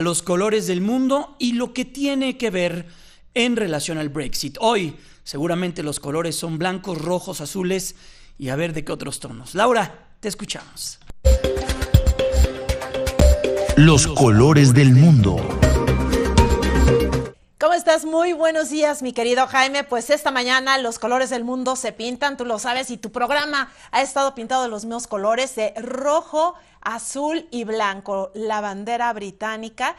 los colores del mundo y lo que tiene que ver en relación al Brexit. Hoy seguramente los colores son blancos, rojos, azules y a ver de qué otros tonos. Laura, te escuchamos. Los colores del mundo. ¿Cómo estás? Muy buenos días, mi querido Jaime. Pues esta mañana los colores del mundo se pintan, tú lo sabes, y tu programa ha estado pintado de los mismos colores, de rojo azul y blanco, la bandera británica,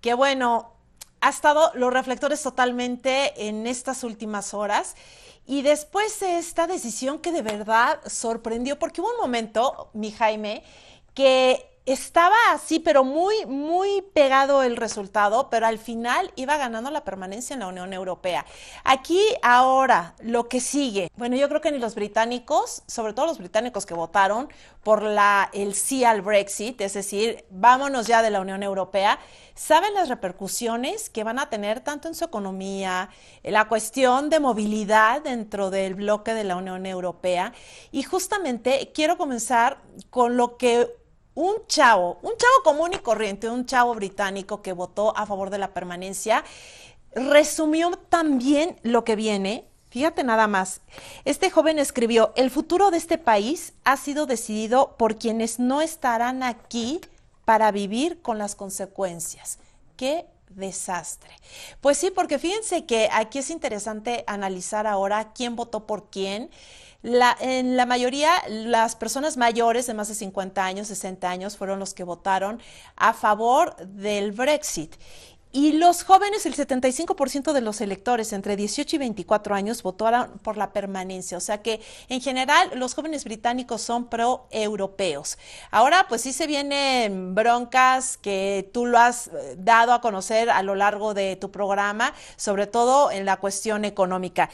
que bueno, ha estado los reflectores totalmente en estas últimas horas. Y después de esta decisión que de verdad sorprendió, porque hubo un momento, mi Jaime, que estaba así, pero muy, muy pegado el resultado, pero al final iba ganando la permanencia en la Unión Europea. Aquí ahora, lo que sigue, bueno, yo creo que ni los británicos, sobre todo los británicos que votaron por la, el sí al Brexit, es decir, vámonos ya de la Unión Europea, saben las repercusiones que van a tener tanto en su economía, la cuestión de movilidad dentro del bloque de la Unión Europea. Y justamente quiero comenzar con lo que un chavo, un chavo común y corriente, un chavo británico que votó a favor de la permanencia, resumió también lo que viene. Fíjate nada más, este joven escribió, el futuro de este país ha sido decidido por quienes no estarán aquí para vivir con las consecuencias. Qué desastre. Pues sí, porque fíjense que aquí es interesante analizar ahora quién votó por quién en la mayoría, las personas mayores de más de 50 años, 60 años, fueron los que votaron a favor del Brexit. Y los jóvenes, el 75% de los electores entre 18 y 24 años votaron por la permanencia. O sea que en general los jóvenes británicos son pro-europeos. Ahora pues sí se vienen broncas que tú lo has eh, dado a conocer a lo largo de tu programa, sobre todo en la cuestión económica.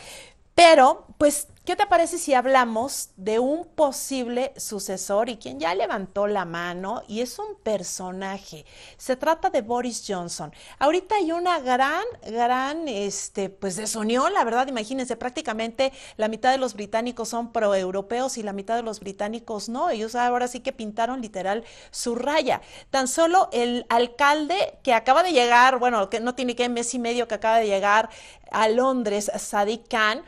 Pero pues ¿Qué te parece si hablamos de un posible sucesor y quien ya levantó la mano y es un personaje? Se trata de Boris Johnson. Ahorita hay una gran, gran, este, pues desunión, la verdad, imagínense, prácticamente la mitad de los británicos son proeuropeos y la mitad de los británicos no. Ellos ahora sí que pintaron literal su raya. Tan solo el alcalde que acaba de llegar, bueno, que no tiene que mes y medio que acaba de llegar a Londres, Sadiq Khan,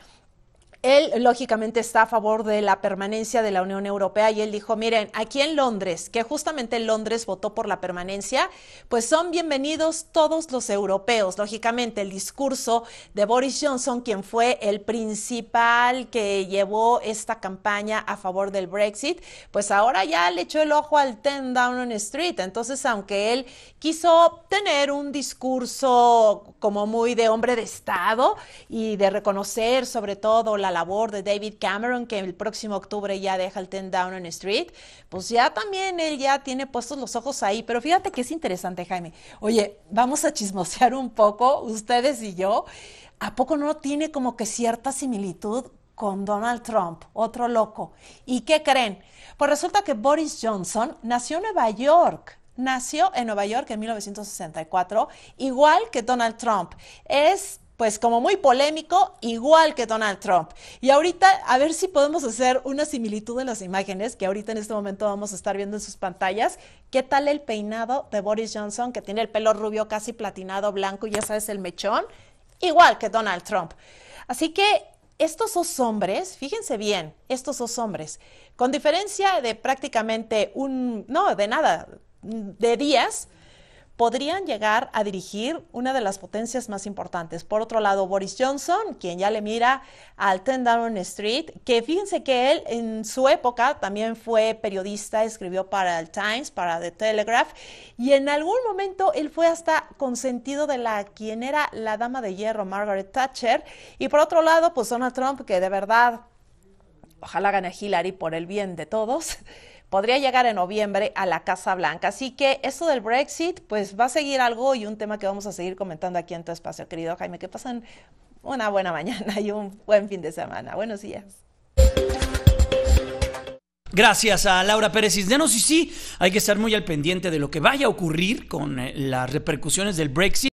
él, lógicamente, está a favor de la permanencia de la Unión Europea y él dijo, miren, aquí en Londres, que justamente en Londres votó por la permanencia, pues son bienvenidos todos los europeos. Lógicamente, el discurso de Boris Johnson, quien fue el principal que llevó esta campaña a favor del Brexit, pues ahora ya le echó el ojo al ten on the Street. Entonces, aunque él quiso tener un discurso como muy de hombre de Estado y de reconocer sobre todo la labor de David Cameron, que el próximo octubre ya deja el ten Down on Street, pues ya también él ya tiene puestos los ojos ahí. Pero fíjate que es interesante, Jaime. Oye, vamos a chismosear un poco, ustedes y yo. ¿A poco no tiene como que cierta similitud con Donald Trump, otro loco? ¿Y qué creen? Pues resulta que Boris Johnson nació en Nueva York. Nació en Nueva York en 1964, igual que Donald Trump. Es pues como muy polémico, igual que Donald Trump. Y ahorita, a ver si podemos hacer una similitud en las imágenes que ahorita en este momento vamos a estar viendo en sus pantallas. ¿Qué tal el peinado de Boris Johnson, que tiene el pelo rubio casi platinado blanco y ya sabes el mechón? Igual que Donald Trump. Así que estos dos hombres, fíjense bien, estos dos hombres, con diferencia de prácticamente un, no, de nada, de días, podrían llegar a dirigir una de las potencias más importantes. Por otro lado, Boris Johnson, quien ya le mira al Ten Street, que fíjense que él en su época también fue periodista, escribió para el Times, para The Telegraph, y en algún momento él fue hasta consentido de la quien era la dama de hierro, Margaret Thatcher. Y por otro lado, pues Donald Trump, que de verdad, ojalá gane Hillary por el bien de todos. podría llegar en noviembre a la Casa Blanca. Así que esto del Brexit, pues va a seguir algo y un tema que vamos a seguir comentando aquí en tu espacio, querido Jaime. Que pasen una buena mañana y un buen fin de semana. Buenos días. Gracias a Laura Pérez Isdenos. Y sí, hay que estar muy al pendiente de lo que vaya a ocurrir con eh, las repercusiones del Brexit.